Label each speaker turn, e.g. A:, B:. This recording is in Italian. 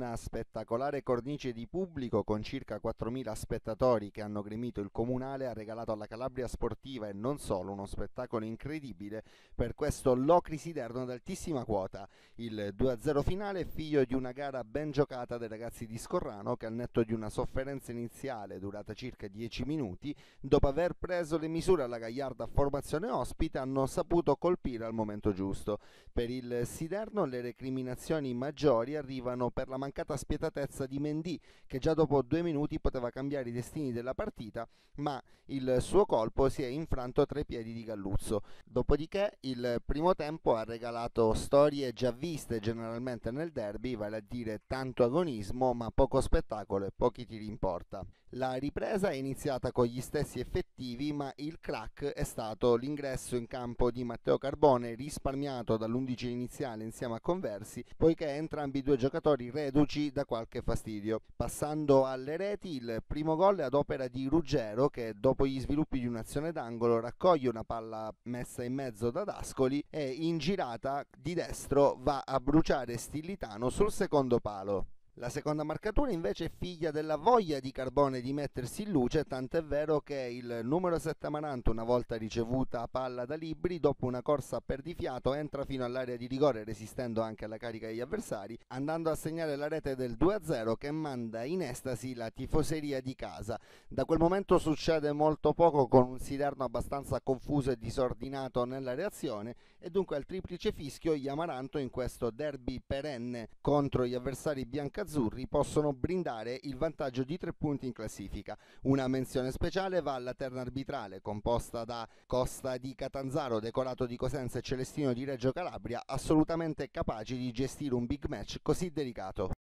A: una spettacolare cornice di pubblico con circa 4.000 spettatori che hanno gremito il comunale ha regalato alla Calabria sportiva e non solo uno spettacolo incredibile per questo Locri Siderno ad altissima quota. Il 2-0 finale è figlio di una gara ben giocata dai ragazzi di Scorrano che al netto di una sofferenza iniziale durata circa 10 minuti, dopo aver preso le misure alla gagliarda formazione ospite hanno saputo colpire al momento giusto. Per il Siderno le recriminazioni maggiori arrivano per la mancanza mancata spietatezza di Mendy, che già dopo due minuti poteva cambiare i destini della partita, ma il suo colpo si è infranto tra i piedi di Galluzzo. Dopodiché il primo tempo ha regalato storie già viste generalmente nel derby, vale a dire tanto agonismo, ma poco spettacolo e pochi tiri in porta. La ripresa è iniziata con gli stessi effettivi, ma il crack è stato l'ingresso in campo di Matteo Carbone, risparmiato dall'11 iniziale insieme a Conversi, poiché entrambi i due giocatori reduci Reduci da qualche fastidio. Passando alle reti, il primo gol è ad opera di Ruggero che dopo gli sviluppi di un'azione d'angolo raccoglie una palla messa in mezzo da Dascoli e in girata di destro va a bruciare Stillitano sul secondo palo. La seconda marcatura invece è figlia della voglia di Carbone di mettersi in luce, tant'è vero che il numero 7 Amaranto, una volta ricevuta palla da Libri, dopo una corsa a perdifiato entra fino all'area di rigore resistendo anche alla carica degli avversari, andando a segnare la rete del 2-0 che manda in estasi la tifoseria di casa. Da quel momento succede molto poco con un Siderno abbastanza confuso e disordinato nella reazione e dunque al triplice fischio gli Amaranto in questo derby perenne contro gli avversari biancazzurri nerazzurri possono brindare il vantaggio di tre punti in classifica. Una menzione speciale va alla terna arbitrale composta da Costa di Catanzaro, Decorato di Cosenza e Celestino di Reggio Calabria, assolutamente capaci di gestire un big match così delicato.